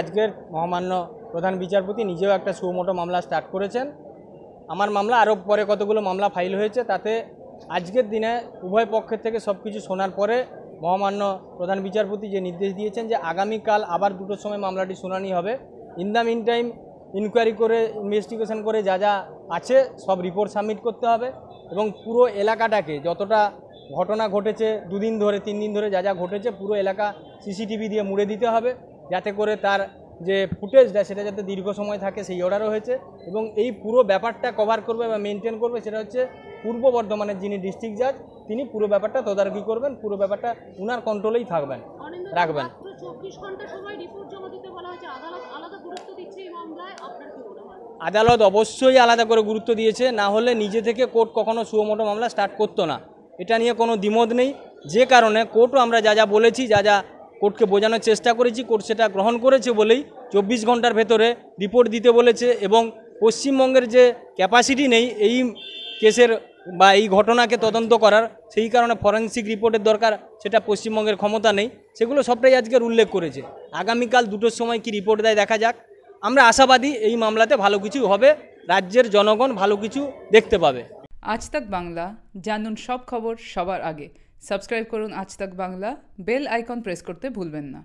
আজকের মহামান্য প্রধান বিচারপতি নিজেও একটা সুমোটো মামলা স্টার্ট করেছেন আমার মামলা আরও পরে কতগুলো মামলা ফাইল হয়েছে তাতে আজকের দিনে উভয় পক্ষের থেকে সব কিছু শোনার পরে মহামান্য প্রধান বিচারপতি যে নির্দেশ দিয়েছেন যে আগামীকাল আবার দুটোর সময় মামলাটি শুনানি হবে in the meantime inquiry করে ইনভেস্টিগেশন করে যা যা আছে সব রিপোর্ট সাবমিট করতে হবে এবং পুরো এলাকাটাকে যতটা ঘটনা ঘটেছে দুদিন ধরে তিন দিন ধরে যা যা ঘটেছে পুরো এলাকা সিসিটিভি দিয়ে মুড়ে দিতে হবে যাতে করে তার যে ফুটেজটা সেটা যাতে দীর্ঘ সময় থাকে সেই অর্ডারও হয়েছে এবং এই পুরো ব্যাপারটা কভার করবে বা মেনটেন করবে সেটা হচ্ছে পূর্ব বর্ধমানের যিনি ডিস্ট্রিক্ট জাজ তিনি পুরো ব্যাপারটা তদারকি করবেন পুরো ব্যাপারটা উনার কন্ট্রোলেই থাকবেন রাখবেন আদালত অবশ্যই আলাদা করে গুরুত্ব দিয়েছে না হলে নিজে থেকে কোর্ট কখনো সুমোটো মামলা স্টার্ট করতো না এটা নিয়ে কোনো দ্বিমত নেই যে কারণে কোর্টও আমরা যা যা বলেছি যা যা কোর্টকে বোঝানোর চেষ্টা করেছি কোর্ট সেটা গ্রহণ করেছে বলেই চব্বিশ ঘন্টার ভেতরে রিপোর্ট দিতে বলেছে এবং পশ্চিমবঙ্গের যে ক্যাপাসিটি নেই এই কেসের বা এই ঘটনাকে তদন্ত করার সেই কারণে ফরেন্সিক রিপোর্টের দরকার সেটা পশ্চিমবঙ্গের ক্ষমতা নেই সেগুলো সবটাই আজকের উল্লেখ করেছে আগামীকাল দুটোর সময় কি রিপোর্ট দেয় দেখা যাক আমরা আশাবাদী এই মামলাতে ভালো কিছু হবে রাজ্যের জনগণ ভালো কিছু দেখতে পাবে আজ তাক বাংলা জানুন সব খবর সবার আগে সাবস্ক্রাইব করুন আজ তাক বাংলা বেল আইকন প্রেস করতে ভুলবেন না